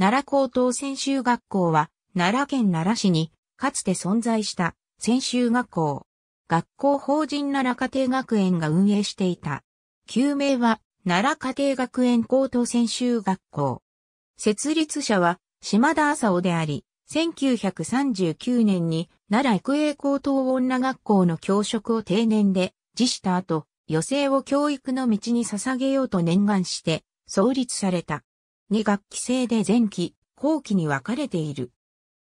奈良高等専修学校は、奈良県奈良市に、かつて存在した、専修学校。学校法人奈良家庭学園が運営していた。旧名は、奈良家庭学園高等専修学校。設立者は、島田麻夫であり、1939年に、奈良育英高等女学校の教職を定年で、辞した後、余生を教育の道に捧げようと念願して、創立された。2学期制で前期、後期に分かれている。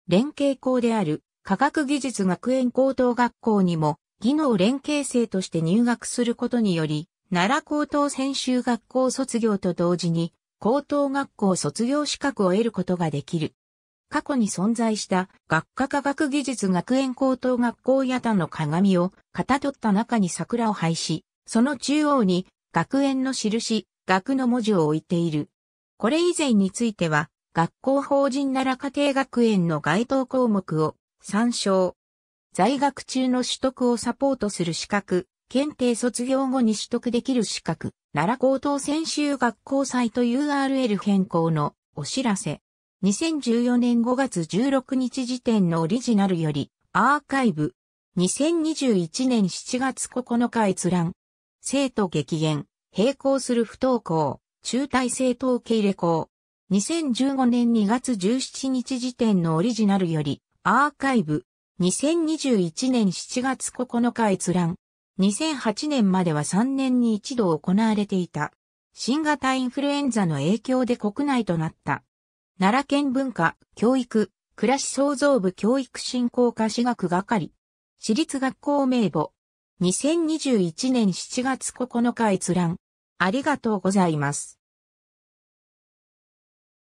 連携校である科学技術学園高等学校にも技能連携生として入学することにより、奈良高等専修学校卒業と同時に高等学校卒業資格を得ることができる。過去に存在した学科科学技術学園高等学校屋田の鏡を型取った中に桜を配し、その中央に学園の印、学の文字を置いている。これ以前については、学校法人奈良家庭学園の該当項目を参照。在学中の取得をサポートする資格、検定卒業後に取得できる資格、奈良高等専修学校祭と URL 変更のお知らせ。2014年5月16日時点のオリジナルより、アーカイブ。2021年7月9日閲覧。生徒激減、並行する不登校。中大生統計レコー。2015年2月17日時点のオリジナルより、アーカイブ。2021年7月9日閲覧。2008年までは3年に一度行われていた。新型インフルエンザの影響で国内となった。奈良県文化、教育、暮らし創造部教育振興科私学係。私立学校名簿。2021年7月9日閲覧。ありがとうございます。